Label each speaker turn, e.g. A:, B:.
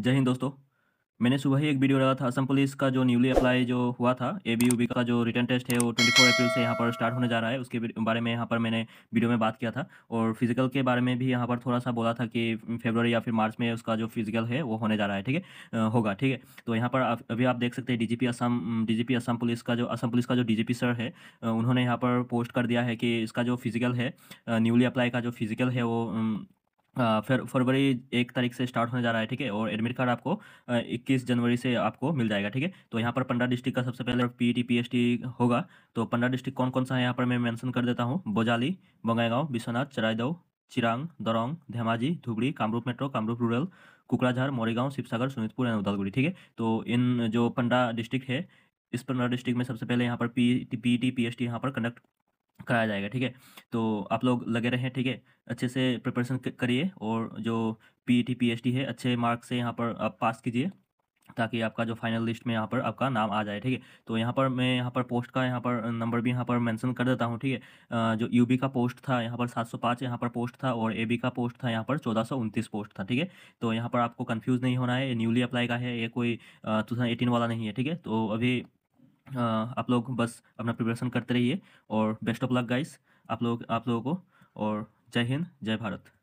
A: जय हिंद दोस्तों मैंने सुबह ही एक वीडियो डाला था असम पुलिस का जो न्यूली अप्लाई जो हुआ था ए बी यू बी का जो रिटर्न टेस्ट है वो 24 अप्रैल से यहाँ पर स्टार्ट होने जा रहा है उसके बारे में यहाँ पर मैंने वीडियो में बात किया था और फिजिकल के बारे में भी यहाँ पर थोड़ा सा बोला था कि फेबररी या फिर मार्च में उसका जो फिजिकल है वो होने जा रहा है ठीक है होगा ठीक है तो यहाँ पर अभी आप देख सकते हैं the Assam the Assam police का जो असम पुलिस का जो डी सर है उन्होंने यहाँ पर पोस्ट कर दिया है कि इसका जो फिजिकल है न्यूली अप्लाई का जो फिजिकल है वो फिर फरवरी एक तारीख से स्टार्ट होने जा रहा है ठीक है और एडमिट कार्ड आपको इक्कीस जनवरी से आपको मिल जाएगा ठीक है तो यहाँ पर पंडा डिस्ट्रिक्ट का सबसे पहले पी पीईटी टी होगा तो पंडा डिस्ट्रिक्ट कौन कौन सा है यहाँ पर मैं मेंशन कर देता हूँ Bajali Bongaigaon Biswanath Charaideo Chirang Darrang Dhemaji Dhubri Kamrup metro Kamrup rural Kokrajhar Morigaon Sivasagar Sonitpur and Udalguri ठीक है तो इन जो पंडा डिस्ट्रिक्ट है इस पंडा डिस्ट्रिक्ट में सबसे पहले यहाँ पर P P T P S T यहाँ पर कंडक्ट कराया जाएगा ठीक है तो आप लोग लगे रहें ठीक है अच्छे से प्रिपरेशन करिए और जो एच पीएचडी है अच्छे मार्क्स से यहाँ पर आप पास कीजिए ताकि आपका जो फाइनल लिस्ट में यहाँ पर आपका नाम आ जाए ठीक है तो यहाँ पर मैं यहाँ पर पोस्ट का यहाँ पर नंबर भी यहाँ पर मेंशन कर देता हूँ ठीक है जो यूबी का पोस्ट था यहाँ पर 705 यहाँ पर पोस्ट था और एबी का पोस्ट था यहाँ पर चौदह पोस्ट था ठीक है तो यहाँ पर आपको कन्फ्यूज़ नहीं होना है न्यूली अप्लाई का है ये कोई टू वाला नहीं है ठीक है तो अभी आप लोग बस अपना प्रिपरेशन करते रहिए और बेस्ट ऑफ लक गाइस आप लोग आप लोगों को और जय हिंद जय भारत